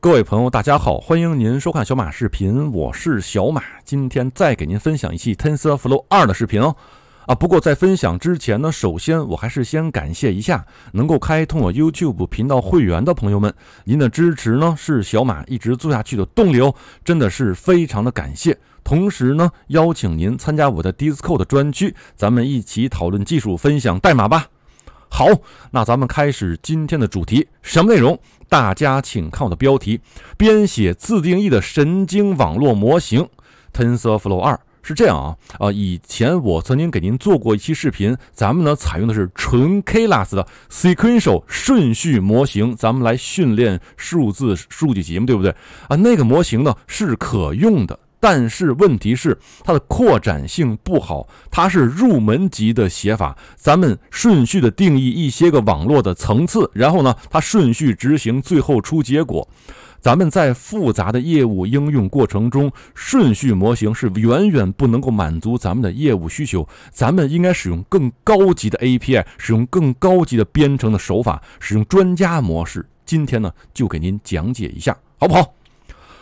各位朋友，大家好，欢迎您收看小马视频，我是小马，今天再给您分享一期 TensorFlow 二的视频哦。啊，不过在分享之前呢，首先我还是先感谢一下能够开通我 YouTube 频道会员的朋友们，您的支持呢是小马一直做下去的动力哦，真的是非常的感谢。同时呢，邀请您参加我的 Discord 专区，咱们一起讨论技术，分享代码吧。好，那咱们开始今天的主题，什么内容？大家请看我的标题，编写自定义的神经网络模型，TensorFlow 二，是这样啊啊！以前我曾经给您做过一期视频，咱们呢采用的是纯 k l a a s 的 Sequential 顺序模型，咱们来训练数字数据集，对不对啊？那个模型呢是可用的。但是问题是它的扩展性不好，它是入门级的写法，咱们顺序的定义一些个网络的层次，然后呢，它顺序执行，最后出结果。咱们在复杂的业务应用过程中，顺序模型是远远不能够满足咱们的业务需求，咱们应该使用更高级的 API，使用更高级的编程的手法，使用专家模式。今天呢，就给您讲解一下，好不好？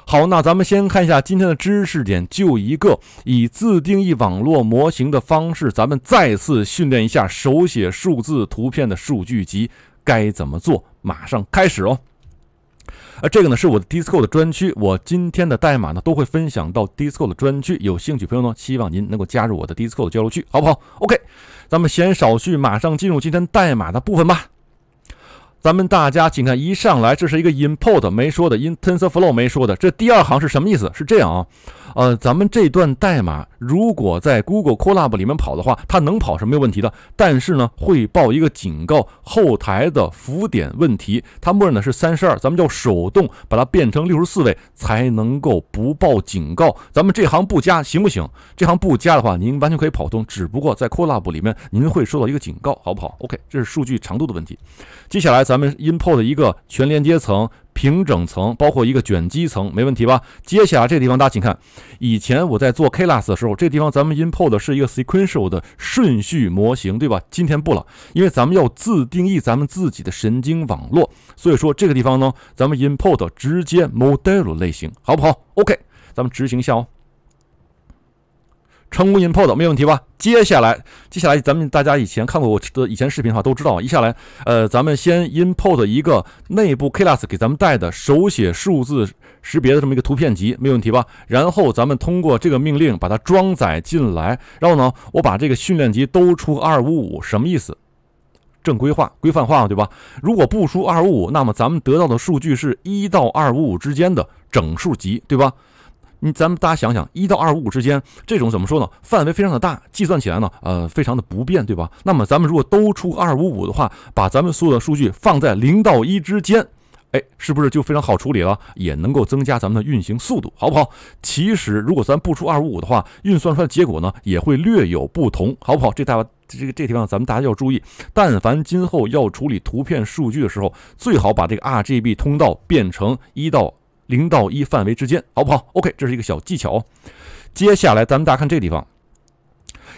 好，那咱们先看一下今天的知识点，就一个以自定义网络模型的方式，咱们再次训练一下手写数字图片的数据集，该怎么做？马上开始哦。呃，这个呢是我的 Discord 的专区，我今天的代码呢都会分享到 Discord 的专区，有兴趣朋友呢，希望您能够加入我的 Discord 交流区，好不好？OK，咱们闲少叙，马上进入今天代码的部分吧。咱们大家，请看，一上来这是一个 import 没说的，in TensorFlow 没说的，这第二行是什么意思？是这样啊。呃，咱们这段代码如果在 Google Colab 里面跑的话，它能跑是没有问题的。但是呢，会报一个警告，后台的浮点问题，它默认的是三十二，咱们要手动把它变成六十四位，才能够不报警告。咱们这行不加行不行？这行不加的话，您完全可以跑通，只不过在 Colab 里面您会收到一个警告，好不好？OK，这是数据长度的问题。接下来咱们 import 一个全连接层。平整层包括一个卷积层，没问题吧？接下来这地方大家请看，以前我在做 k l a s 的时候，这地方咱们 import 是一个 sequential 的顺序模型，对吧？今天不了，因为咱们要自定义咱们自己的神经网络，所以说这个地方呢，咱们 import 直接 model 类型，好不好？OK，咱们执行一下哦。成功 import 没有问题吧？接下来，接下来咱们大家以前看过我的以前视频的话，都知道，一下来，呃，咱们先 import 一个内部 class 给咱们带的手写数字识别的这么一个图片集，没有问题吧？然后咱们通过这个命令把它装载进来，然后呢，我把这个训练集都出二五五，什么意思？正规化、规范化对吧？如果不输二五五，那么咱们得到的数据是一到二五五之间的整数集，对吧？你咱们大家想想，一到二五五之间，这种怎么说呢？范围非常的大，计算起来呢，呃，非常的不便，对吧？那么咱们如果都出二五五的话，把咱们所有的数据放在零到一之间，哎，是不是就非常好处理了？也能够增加咱们的运行速度，好不好？其实如果咱不出二五五的话，运算出来的结果呢，也会略有不同，好不好？这大这个这地方，咱们大家要注意。但凡今后要处理图片数据的时候，最好把这个 RGB 通道变成一到。零到一范围之间，好不好？OK，这是一个小技巧接下来，咱们大家看这个地方。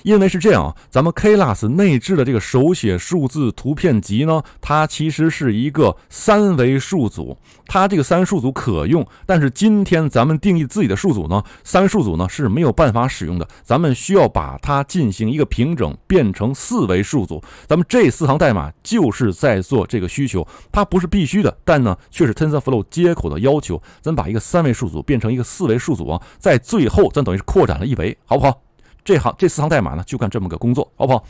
因为是这样，啊，咱们 Klass 内置的这个手写数字图片集呢，它其实是一个三维数组。它这个三维数组可用，但是今天咱们定义自己的数组呢，三数组呢是没有办法使用的。咱们需要把它进行一个平整，变成四维数组。咱们这四行代码就是在做这个需求，它不是必须的，但呢却是 TensorFlow 接口的要求。咱把一个三维数组变成一个四维数组啊，在最后咱等于是扩展了一维，好不好？这行这四行代码呢，就干这么个工作，好不好？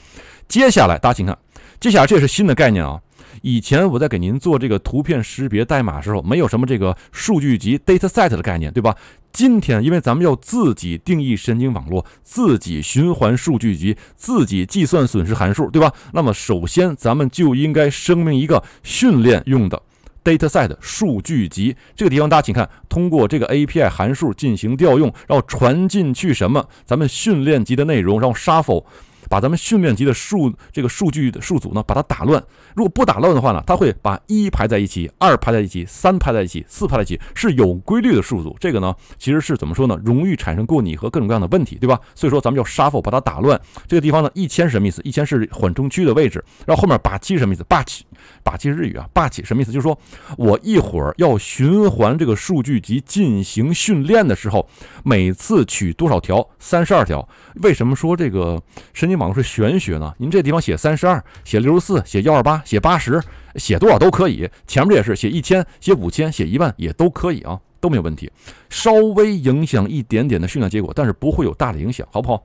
接下来大家请看，接下来这也是新的概念啊。以前我在给您做这个图片识别代码的时候，没有什么这个数据集 （dataset） 的概念，对吧？今天因为咱们要自己定义神经网络，自己循环数据集，自己计算损失函数，对吧？那么首先咱们就应该声明一个训练用的。dataset 数据集，这个地方大家请看，通过这个 API 函数进行调用，然后传进去什么？咱们训练集的内容，然后 shuffle。把咱们训练集的数这个数据的数组呢，把它打乱。如果不打乱的话呢，它会把一排在一起，二排在一起，三排在一起，四排在一起，是有规律的数组。这个呢，其实是怎么说呢？容易产生过拟合各种各样的问题，对吧？所以说咱们叫 shuffle 把它打乱。这个地方呢，一千是什么意思？一千是缓冲区的位置。然后后面把七什么意思？霸气，霸气日语啊，霸气什么意思？就是说我一会儿要循环这个数据集进行训练的时候，每次取多少条？三十二条。为什么说这个神经网络是玄学呢？您这地方写三十二，写六十四，写幺二八，写八十，写多少都可以。前面也是写一千，写五千，写一万，也都可以啊，都没有问题。稍微影响一点点的训练结果，但是不会有大的影响，好不好？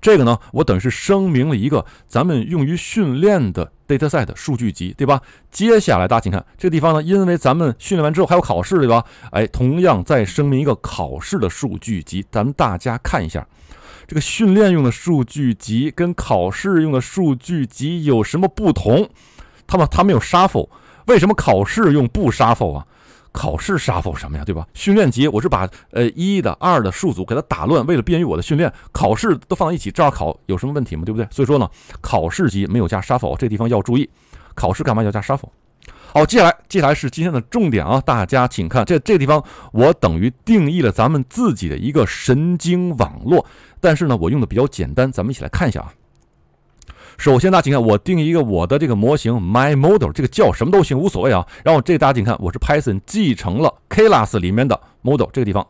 这个呢，我等于是声明了一个咱们用于训练的 data set 数据集，对吧？接下来大家请看这地方呢，因为咱们训练完之后还有考试，对吧？哎，同样再声明一个考试的数据集，咱们大家看一下。这个训练用的数据集跟考试用的数据集有什么不同？他们他们有 shuffle，为什么考试用不 shuffle 啊？考试 shuffle 什么呀？对吧？训练集我是把呃一的、二的数组给它打乱，为了便于我的训练，考试都放在一起照考，有什么问题吗？对不对？所以说呢，考试集没有加 shuffle，这地方要注意。考试干嘛要加 shuffle？好，接下来，接下来是今天的重点啊！大家请看这这个地方，我等于定义了咱们自己的一个神经网络，但是呢，我用的比较简单，咱们一起来看一下啊。首先，大家请看，我定一个我的这个模型，my model，这个叫什么都行，无所谓啊。然后，这大家请看，我是 Python 继承了 k l a a s 里面的 model 这个地方，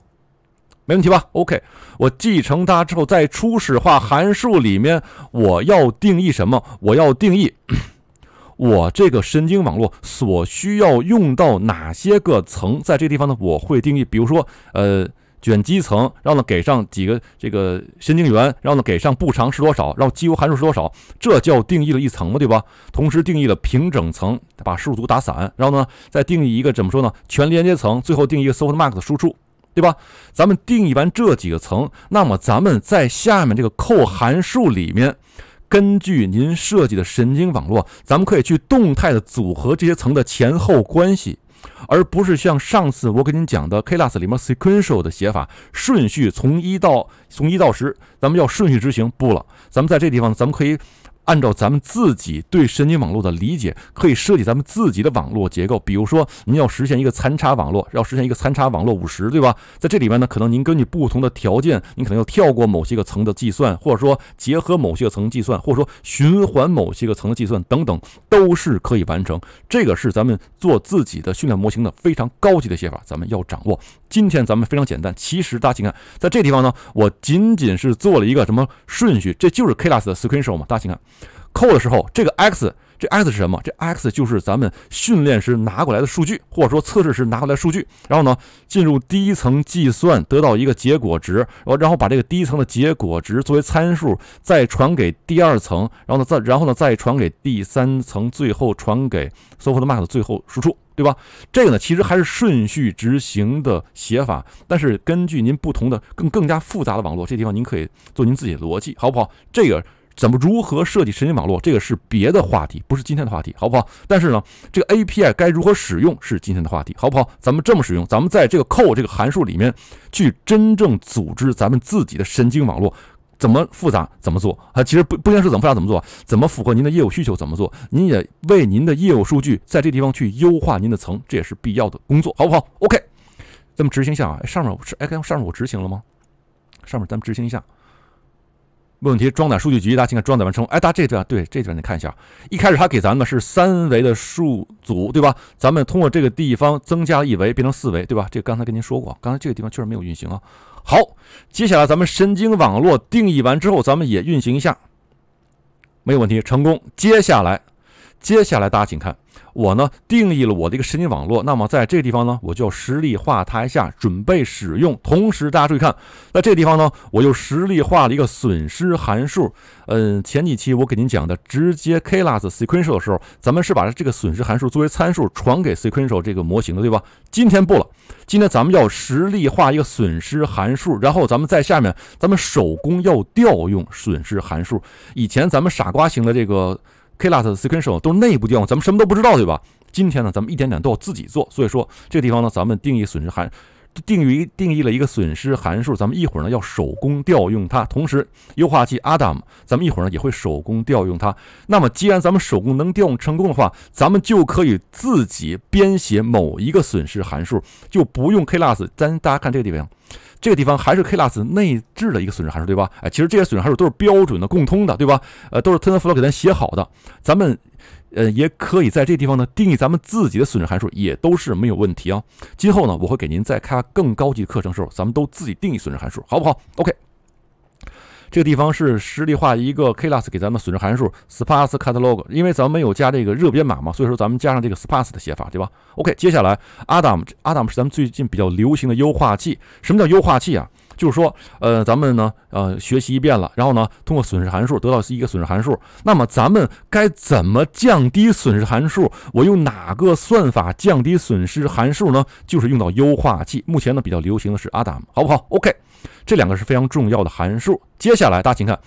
没问题吧？OK，我继承它之后，在初始化函数里面，我要定义什么？我要定义。我这个神经网络所需要用到哪些个层，在这个地方呢？我会定义，比如说，呃，卷积层，然后呢给上几个这个神经元，然后呢给上步长是多少，然后激活函数是多少，这叫定义了一层嘛，对吧？同时定义了平整层，把数组打散，然后呢再定义一个怎么说呢？全连接层，最后定义一个 softmax 输出，对吧？咱们定义完这几个层，那么咱们在下面这个扣函数里面。根据您设计的神经网络，咱们可以去动态的组合这些层的前后关系，而不是像上次我给您讲的 k l a a s 里面 sequential 的写法，顺序从一到从一到十，咱们要顺序执行不了。咱们在这地方，咱们可以。按照咱们自己对神经网络的理解，可以设计咱们自己的网络结构。比如说，您要实现一个残差网络，要实现一个残差网络五十，对吧？在这里面呢，可能您根据不同的条件，您可能要跳过某些个层的计算，或者说结合某些个层计算，或者说循环某些个层的计算等等，都是可以完成。这个是咱们做自己的训练模型的非常高级的写法，咱们要掌握。今天咱们非常简单，其实大家请看，在这地方呢，我仅仅是做了一个什么顺序，这就是 Klass 的 Sequential 嘛？大家请看。扣的时候，这个 x，这 x 是什么？这 x 就是咱们训练时拿过来的数据，或者说测试时拿过来数据。然后呢，进入第一层计算，得到一个结果值，然后然后把这个第一层的结果值作为参数，再传给第二层，然后呢再然后呢再传给第三层，最后传给 softmax，最后输出，对吧？这个呢，其实还是顺序执行的写法，但是根据您不同的更更加复杂的网络，这地方您可以做您自己的逻辑，好不好？这个。怎么如何设计神经网络？这个是别的话题，不是今天的话题，好不好？但是呢，这个 API 该如何使用是今天的话题，好不好？咱们这么使用，咱们在这个扣这个函数里面去真正组织咱们自己的神经网络，怎么复杂怎么做啊？其实不不应该是怎么复杂怎么做，怎么符合您的业务需求怎么做？您也为您的业务数据在这地方去优化您的层，这也是必要的工作，好不好？OK，咱们执行一下啊，上面不是哎，上面我执行了吗？上面咱们执行一下。问题，装载数据集，大家请看装载完成。哎，大家这段对这段你看一下，一开始他给咱们是三维的数组，对吧？咱们通过这个地方增加一维，变成四维，对吧？这刚才跟您说过，刚才这个地方确实没有运行啊。好，接下来咱们神经网络定义完之后，咱们也运行一下，没有问题，成功。接下来。接下来，大家请看，我呢定义了我的一个神经网络。那么，在这个地方呢，我就实例化它一下，准备使用。同时，大家注意看，在这个地方呢，我又实例化了一个损失函数。嗯，前几期我给您讲的直接 k l a s Sequential 的时候，咱们是把这个损失函数作为参数传给 Sequential 这个模型的，对吧？今天不了，今天咱们要实例化一个损失函数，然后咱们在下面，咱们手工要调用损失函数。以前咱们傻瓜型的这个。Klass、Sequential 都内部调用，咱们什么都不知道，对吧？今天呢，咱们一点点都要自己做。所以说，这个地方呢，咱们定义损失函，定义定义了一个损失函数。咱们一会儿呢要手工调用它，同时优化器 Adam，咱们一会儿呢也会手工调用它。那么，既然咱们手工能调用成功的话，咱们就可以自己编写某一个损失函数，就不用 Klass。咱大家看这个地方。这个地方还是 Klass 内置的一个损失函数，对吧？哎，其实这些损失函数都是标准的、共通的，对吧？呃，都是 TensorFlow 给咱写好的，咱们呃也可以在这地方呢定义咱们自己的损失函数，也都是没有问题啊。今后呢，我会给您在开发更高级的课程时候，咱们都自己定义损失函数，好不好？OK。这个地方是实例化一个 Klass 给咱们损失函数 Sparse Catalog，因为咱们没有加这个热编码嘛，所以说咱们加上这个 Sparse 的写法，对吧？OK，接下来 Adam，Adam 是咱们最近比较流行的优化器。什么叫优化器啊？就是说，呃，咱们呢，呃，学习一遍了，然后呢，通过损失函数得到一个损失函数，那么咱们该怎么降低损失函数？我用哪个算法降低损失函数呢？就是用到优化器。目前呢，比较流行的是 Adam，好不好？OK。这两个是非常重要的函数。接下来大家请看，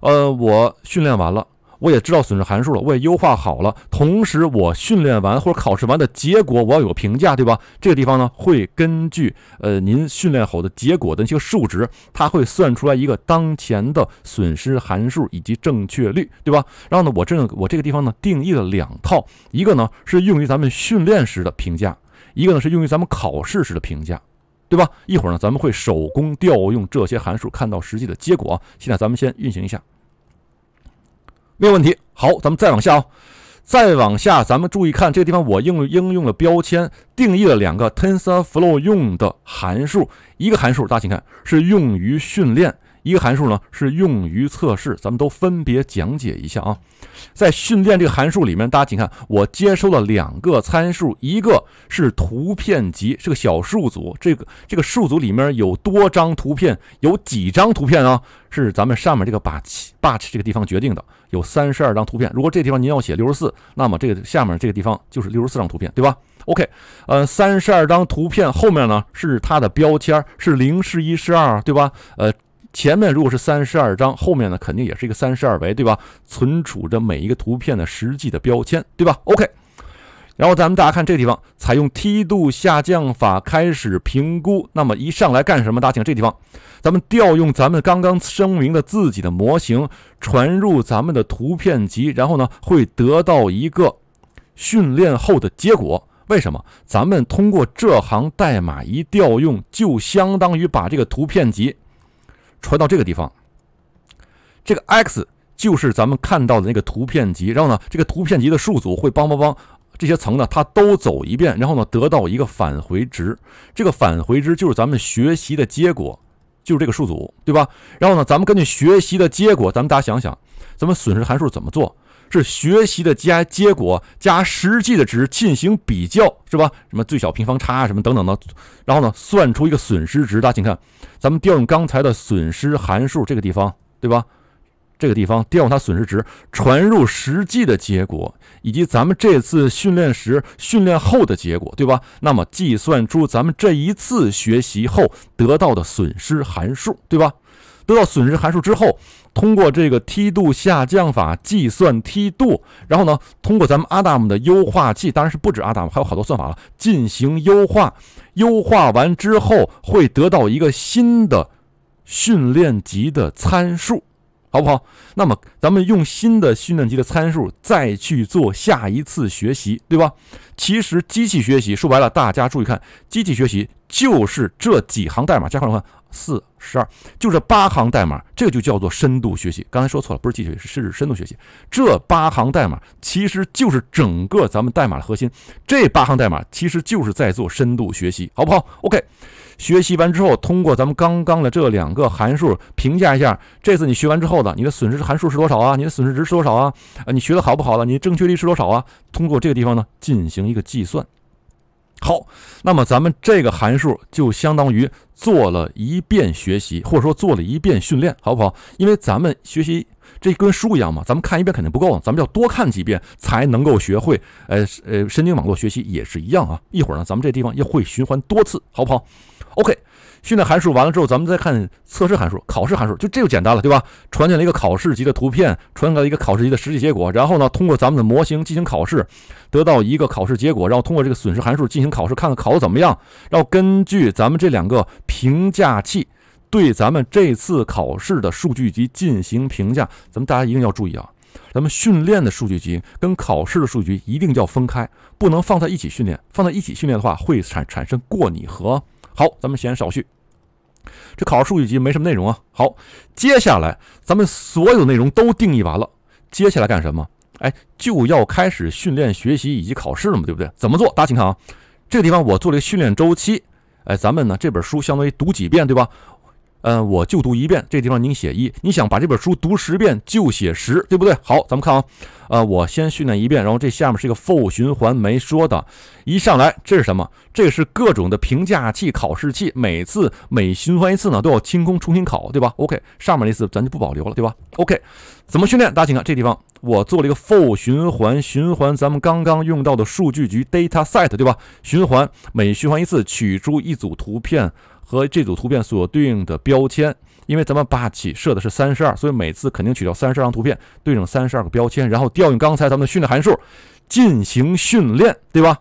呃，我训练完了，我也知道损失函数了，我也优化好了。同时，我训练完或者考试完的结果，我要有评价，对吧？这个地方呢，会根据呃您训练好的结果的一些数值，它会算出来一个当前的损失函数以及正确率，对吧？然后呢，我这我这个地方呢，定义了两套，一个呢是用于咱们训练时的评价，一个呢是用于咱们考试时的评价。对吧？一会儿呢，咱们会手工调用这些函数，看到实际的结果。现在咱们先运行一下，没有问题。好，咱们再往下啊，再往下，咱们注意看这个地方，我用应用了标签，定义了两个 TensorFlow 用的函数，一个函数大家请看，是用于训练。一个函数呢是用于测试，咱们都分别讲解一下啊。在训练这个函数里面，大家请看，我接收了两个参数，一个是图片集，是个小数组。这个这个数组里面有多张图片，有几张图片啊？是咱们上面这个 batch batch 这个地方决定的，有三十二张图片。如果这地方您要写六十四，那么这个下面这个地方就是六十四张图片，对吧？OK，呃，三十二张图片后面呢是它的标签，是零，是一，是二，对吧？呃。前面如果是三十二张，后面呢肯定也是一个三十二维，对吧？存储着每一个图片的实际的标签，对吧？OK，然后咱们大家看这地方，采用梯度下降法开始评估。那么一上来干什么？大家请这地方，咱们调用咱们刚刚声明的自己的模型，传入咱们的图片集，然后呢会得到一个训练后的结果。为什么？咱们通过这行代码一调用，就相当于把这个图片集。传到这个地方，这个 x 就是咱们看到的那个图片集。然后呢，这个图片集的数组会帮帮帮这些层呢，它都走一遍，然后呢得到一个返回值。这个返回值就是咱们学习的结果，就是这个数组，对吧？然后呢，咱们根据学习的结果，咱们大家想想，咱们损失函数怎么做？是学习的加结果加实际的值进行比较，是吧？什么最小平方差啊，什么等等的，然后呢，算出一个损失值。大家请看，咱们调用刚才的损失函数这个地方，对吧？这个地方调用它损失值，传入实际的结果以及咱们这次训练时训练后的结果，对吧？那么计算出咱们这一次学习后得到的损失函数，对吧？得到损失函数之后。通过这个梯度下降法计算梯度，然后呢，通过咱们 Adam 的优化器，当然是不止 Adam，还有好多算法了，进行优化。优化完之后，会得到一个新的训练集的参数。好不好？那么咱们用新的训练集的参数再去做下一次学习，对吧？其实机器学习说白了，大家注意看，机器学习就是这几行代码，加快的话四十二，就这八行代码，这个就叫做深度学习。刚才说错了，不是机器，是是深度学习。这八行代码其实就是整个咱们代码的核心，这八行代码其实就是在做深度学习，好不好？OK。学习完之后，通过咱们刚刚的这两个函数评价一下，这次你学完之后的你的损失函数是多少啊？你的损失值是多少啊？啊，你学的好不好了？你正确率是多少啊？通过这个地方呢进行一个计算。好，那么咱们这个函数就相当于做了一遍学习，或者说做了一遍训练，好不好？因为咱们学习这跟书一样嘛，咱们看一遍肯定不够，咱们要多看几遍才能够学会。呃呃，神经网络学习也是一样啊。一会儿呢，咱们这地方也会循环多次，好不好？OK，训练函数完了之后，咱们再看测试函数、考试函数，就这就简单了，对吧？传进了一个考试级的图片，传给了一个考试级的实际结果，然后呢，通过咱们的模型进行考试，得到一个考试结果，然后通过这个损失函数进行考试，看看考的怎么样。然后根据咱们这两个评价器对咱们这次考试的数据集进行评价。咱们大家一定要注意啊，咱们训练的数据集跟考试的数据集一定要分开，不能放在一起训练。放在一起训练的话，会产产生过拟合。好，咱们闲少叙。这考试数据集没什么内容啊。好，接下来咱们所有内容都定义完了，接下来干什么？哎，就要开始训练、学习以及考试了嘛，对不对？怎么做？大家请看啊，这个地方我做了一个训练周期。哎，咱们呢这本书相当于读几遍，对吧？嗯，我就读一遍，这地方您写一。你想把这本书读十遍，就写十，对不对？好，咱们看啊，呃，我先训练一遍，然后这下面是一个 for 循环没说的。一上来这是什么？这是各种的评价器、考试器，每次每循环一次呢都要清空、重新考，对吧？OK，上面那次咱就不保留了，对吧？OK，怎么训练？大家请看这地方，我做了一个 for 循环，循环咱们刚刚用到的数据集 data set，对吧？循环每循环一次，取出一组图片。和这组图片所对应的标签，因为咱们八起设的是三十二，所以每次肯定取到三十二张图片，对应三十二个标签，然后调用刚才咱们的训练函数进行训练，对吧？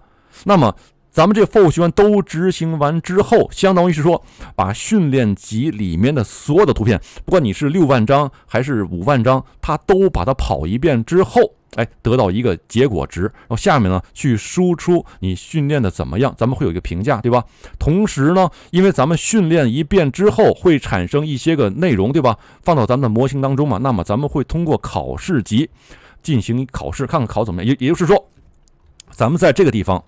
那么咱们这 for 循环都执行完之后，相当于是说把训练集里面的所有的图片，不管你是六万张还是五万张，它都把它跑一遍之后。哎，得到一个结果值，然后下面呢去输出你训练的怎么样？咱们会有一个评价，对吧？同时呢，因为咱们训练一遍之后会产生一些个内容，对吧？放到咱们的模型当中嘛，那么咱们会通过考试集进行考试，看看考怎么样。也也就是说，咱们在这个地方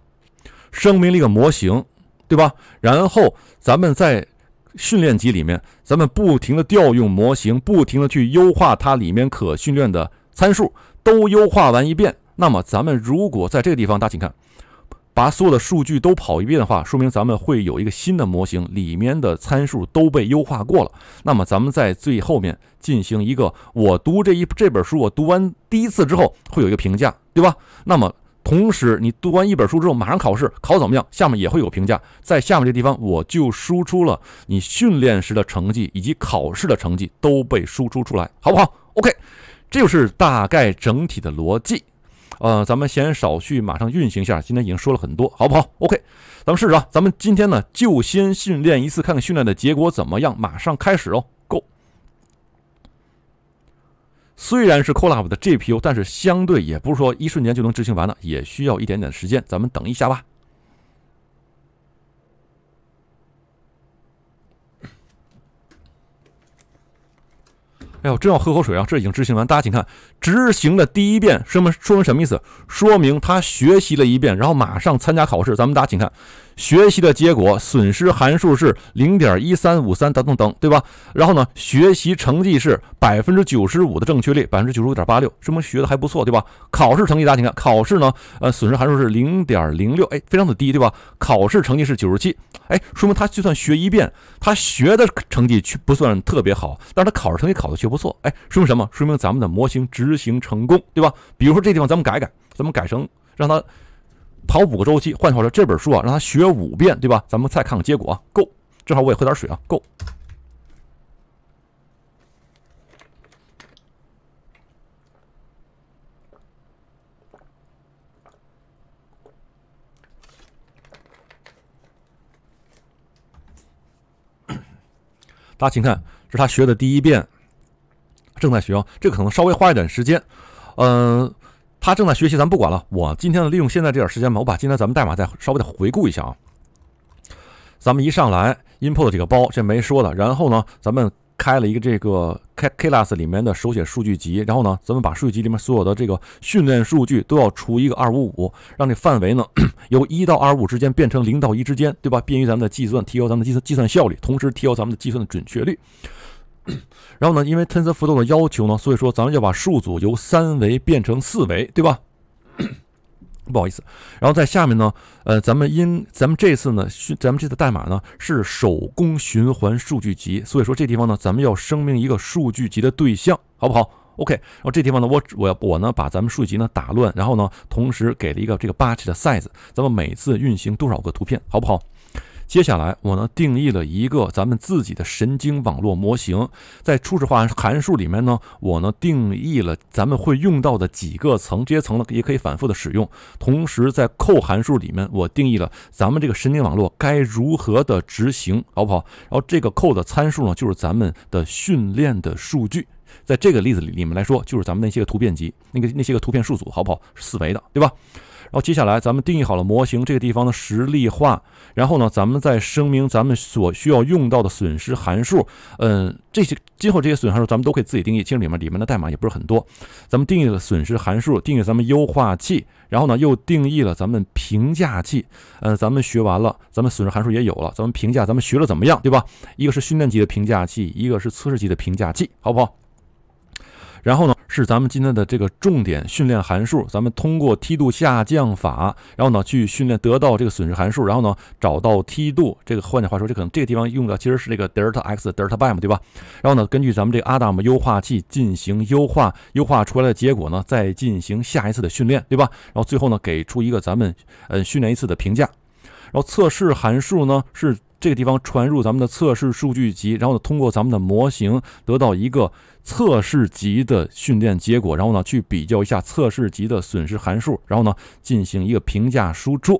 声明了一个模型，对吧？然后咱们在训练集里面，咱们不停的调用模型，不停的去优化它里面可训练的。参数都优化完一遍，那么咱们如果在这个地方，大家请看，把所有的数据都跑一遍的话，说明咱们会有一个新的模型，里面的参数都被优化过了。那么咱们在最后面进行一个，我读这一这本书，我读完第一次之后会有一个评价，对吧？那么同时你读完一本书之后马上考试，考怎么样？下面也会有评价，在下面这地方我就输出了你训练时的成绩以及考试的成绩都被输出出来，好不好？OK。这就是大概整体的逻辑，呃，咱们闲少叙，马上运行一下。今天已经说了很多，好不好？OK，咱们试试啊。咱们今天呢，就先训练一次，看看训练的结果怎么样。马上开始哦，Go。虽然是 Colab 的 GPU，但是相对也不是说一瞬间就能执行完的，也需要一点点时间。咱们等一下吧。哎呦，真要喝口水啊！这已经执行完，大家请看，执行的第一遍说明说明什么意思？说明他学习了一遍，然后马上参加考试。咱们大家请看。学习的结果损失函数是零点一三五三等等等，对吧？然后呢，学习成绩是百分之九十五的正确率，百分之九十五点八六，说明学的还不错，对吧？考试成绩大家请看，考试呢，呃，损失函数是零点零六，哎，非常的低，对吧？考试成绩是九十七，哎，说明他就算学一遍，他学的成绩却不算特别好，但是他考试成绩考的却不错，哎，说明什么？说明咱们的模型执行成功，对吧？比如说这地方咱们改改，咱们改成让他。跑五个周期，换句话说，这本书啊，让他学五遍，对吧？咱们再看看结果啊，够。正好我也喝点水啊，够。大家请看，这是他学的第一遍，正在学啊，这个、可能稍微花一点时间，嗯。他正在学习，咱不管了。我今天呢，利用现在这点时间吧，我把今天咱们代码再稍微的回顾一下啊。咱们一上来，import 这个包，这没说的。然后呢，咱们开了一个这个 K Klass 里面的手写数据集。然后呢，咱们把数据集里面所有的这个训练数据都要除一个二五五，让这范围呢 由一到二五之间变成零到一之间，对吧？便于咱们的计算，提高咱们的计算计算效率，同时提高咱们的计算的准确率。然后呢，因为 tensorflow 的要求呢，所以说咱们要把数组由三维变成四维，对吧？不好意思，然后在下面呢，呃，咱们因咱们这次呢，咱们这次代码呢是手工循环数据集，所以说这地方呢，咱们要声明一个数据集的对象，好不好？OK，然后这地方呢，我我我呢把咱们数据集呢打乱，然后呢，同时给了一个这个 batch 的 size，咱们每次运行多少个图片，好不好？接下来，我呢定义了一个咱们自己的神经网络模型，在初始化函数里面呢，我呢定义了咱们会用到的几个层，这些层呢也可以反复的使用。同时，在扣函数里面，我定义了咱们这个神经网络该如何的执行，好不好？然后这个扣的参数呢，就是咱们的训练的数据，在这个例子里面来说，就是咱们那些个图片集，那个那些个图片数组，好不好？四维的，对吧？然后接下来，咱们定义好了模型这个地方的实例化，然后呢，咱们再声明咱们所需要用到的损失函数。嗯，这些今后这些损失函数咱们都可以自己定义，其实里面里面的代码也不是很多。咱们定义了损失函数，定义咱们优化器，然后呢又定义了咱们评价器。嗯，咱们学完了，咱们损失函数也有了，咱们评价咱们学了怎么样，对吧？一个是训练级的评价器，一个是测试级的评价器，好不好？然后呢，是咱们今天的这个重点训练函数。咱们通过梯度下降法，然后呢去训练得到这个损失函数，然后呢找到梯度。这个换句话说，这可能这个地方用的其实是这个 delta x delta y 嘛，对吧？然后呢，根据咱们这个 Adam 优化器进行优化，优化出来的结果呢，再进行下一次的训练，对吧？然后最后呢，给出一个咱们呃训练一次的评价。然后测试函数呢是。这个地方传入咱们的测试数据集，然后呢，通过咱们的模型得到一个测试集的训练结果，然后呢，去比较一下测试集的损失函数，然后呢，进行一个评价输出。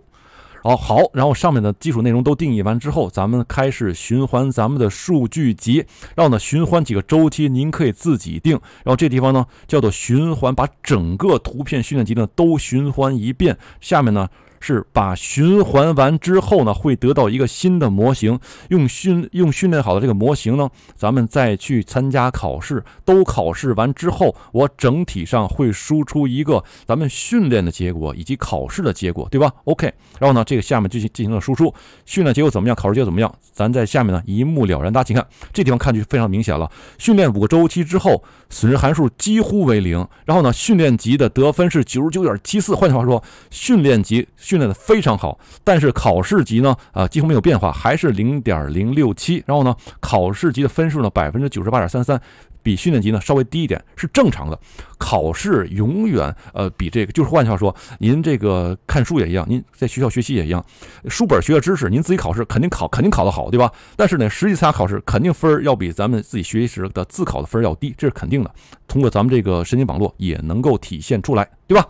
好，好，然后上面的基础内容都定义完之后，咱们开始循环咱们的数据集，然后呢，循环几个周期，您可以自己定。然后这地方呢，叫做循环，把整个图片训练集呢都循环一遍。下面呢。是把循环完之后呢，会得到一个新的模型。用训用训练好的这个模型呢，咱们再去参加考试。都考试完之后，我整体上会输出一个咱们训练的结果以及考试的结果，对吧？OK。然后呢，这个下面进行进行了输出，训练结果怎么样？考试结果怎么样？咱在下面呢一目了然。大家请看这地方，看就非常明显了。训练五个周期之后，损失函数几乎为零。然后呢，训练级的得分是九十九点七四。换句话说，训练级。训练的非常好，但是考试级呢，啊几乎没有变化，还是零点零六七。然后呢，考试级的分数呢百分之九十八点三三，比训练级呢稍微低一点，是正常的。考试永远呃比这个，就是换句话说，您这个看书也一样，您在学校学习也一样，书本学的知识，您自己考试肯定考肯定考得好，对吧？但是呢，实际参加考试，肯定分儿要比咱们自己学习时的自考的分儿要低，这是肯定的。通过咱们这个神经网络也能够体现出来，对吧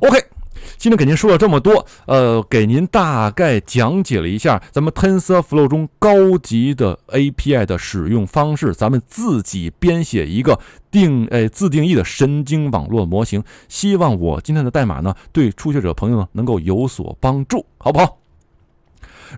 ？OK。今天给您说了这么多，呃，给您大概讲解了一下咱们 TensorFlow 中高级的 API 的使用方式，咱们自己编写一个定，呃，自定义的神经网络模型。希望我今天的代码呢，对初学者朋友呢能够有所帮助，好不好？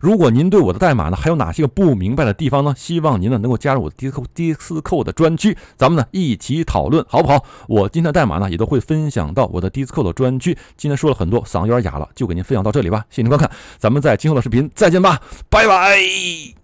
如果您对我的代码呢还有哪些个不明白的地方呢？希望您呢能够加入我的 d i s c d i s c u 的专区，咱们呢一起讨论，好不好？我今天的代码呢也都会分享到我的 d i s c u 的专区。今天说了很多，嗓子有点哑了，就给您分享到这里吧。谢谢您观看，咱们在今后的视频再见吧，拜拜。